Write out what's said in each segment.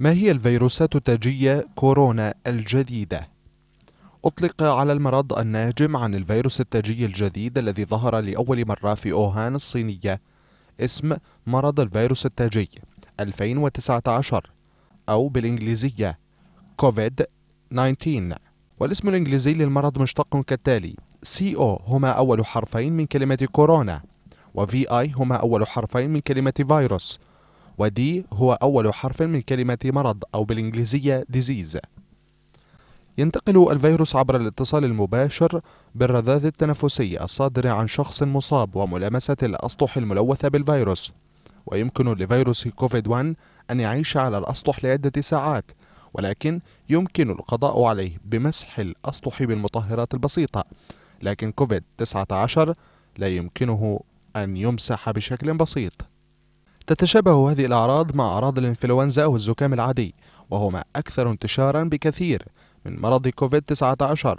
ما هي الفيروسات التاجية كورونا الجديدة؟ أطلق على المرض الناجم عن الفيروس التاجي الجديد الذي ظهر لأول مرة في أوهان الصينية اسم مرض الفيروس التاجي 2019 أو بالإنجليزية كوفيد 19 والاسم الإنجليزي للمرض مشتق كالتالي سي أو هما أول حرفين من كلمة كورونا وفي آي هما أول حرفين من كلمة فيروس ودي هو أول حرف من كلمة مرض أو بالإنجليزية disease ينتقل الفيروس عبر الاتصال المباشر بالرذاذ التنفسي الصادر عن شخص مصاب وملامسة الأسطح الملوثة بالفيروس ويمكن لفيروس كوفيد-1 أن يعيش على الأسطح لعدة ساعات ولكن يمكن القضاء عليه بمسح الأسطح بالمطهرات البسيطة لكن كوفيد-19 لا يمكنه أن يمسح بشكل بسيط تتشابه هذه الأعراض مع أعراض الإنفلونزا أو الزكام العادي وهما أكثر انتشارا بكثير من مرض كوفيد-19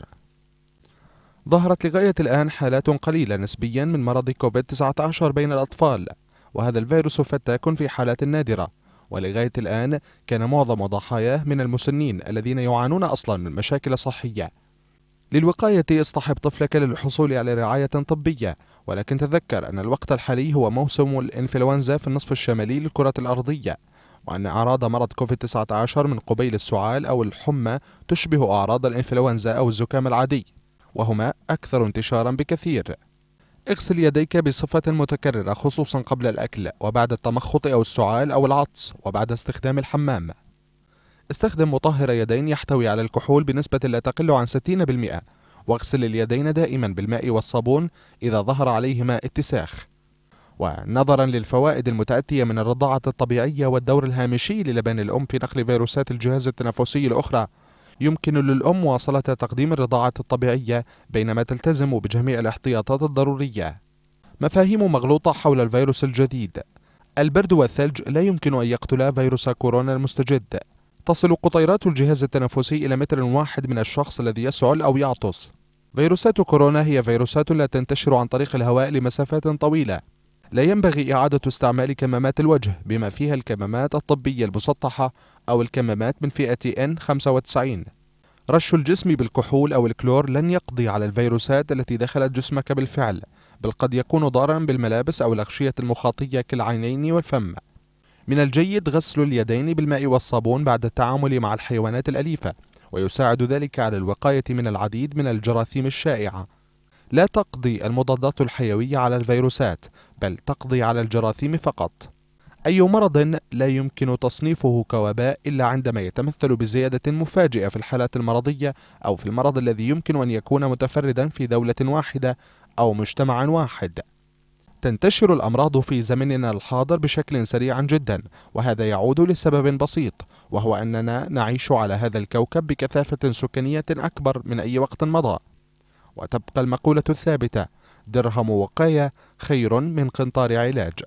ظهرت لغاية الآن حالات قليلة نسبيا من مرض كوفيد-19 بين الأطفال وهذا الفيروس فتاك في حالات نادرة ولغاية الآن كان معظم ضحاياه من المسنين الذين يعانون أصلا من مشاكل صحية للوقاية اصطحب طفلك للحصول على رعاية طبية ولكن تذكر أن الوقت الحالي هو موسم الإنفلونزا في النصف الشمالي للكرة الأرضية وأن أعراض مرض كوفيد-19 من قبيل السعال أو الحمى تشبه أعراض الإنفلونزا أو الزكام العادي وهما أكثر انتشارا بكثير اغسل يديك بصفة متكررة خصوصا قبل الأكل وبعد التمخط أو السعال أو العطس وبعد استخدام الحمام استخدم مطهر يدين يحتوي على الكحول بنسبة لا تقل عن 60% واغسل اليدين دائما بالماء والصابون إذا ظهر عليهما اتساخ ونظرا للفوائد المتأتية من الرضاعة الطبيعية والدور الهامشي للبان الأم في نقل فيروسات الجهاز التنفسي الأخرى يمكن للأم مواصلة تقديم الرضاعة الطبيعية بينما تلتزم بجميع الاحتياطات الضرورية مفاهيم مغلوطة حول الفيروس الجديد البرد والثلج لا يمكن أن يقتلا فيروس كورونا المستجد تصل قطيرات الجهاز التنفسي إلى متر واحد من الشخص الذي يسعل أو يعطس فيروسات كورونا هي فيروسات لا تنتشر عن طريق الهواء لمسافات طويلة لا ينبغي إعادة استعمال كمامات الوجه بما فيها الكمامات الطبية المسطحة أو الكمامات من فئة N95 رش الجسم بالكحول أو الكلور لن يقضي على الفيروسات التي دخلت جسمك بالفعل بل قد يكون ضارا بالملابس أو الأغشية المخاطية كالعينين والفم من الجيد غسل اليدين بالماء والصابون بعد التعامل مع الحيوانات الأليفة ويساعد ذلك على الوقاية من العديد من الجراثيم الشائعة لا تقضي المضادات الحيوية على الفيروسات بل تقضي على الجراثيم فقط أي مرض لا يمكن تصنيفه كوباء إلا عندما يتمثل بزيادة مفاجئة في الحالات المرضية أو في المرض الذي يمكن أن يكون متفردا في دولة واحدة أو مجتمع واحد تنتشر الأمراض في زمننا الحاضر بشكل سريع جدا وهذا يعود لسبب بسيط وهو أننا نعيش على هذا الكوكب بكثافة سكانية أكبر من أي وقت مضى وتبقى المقولة الثابتة درهم وقاية خير من قنطار علاج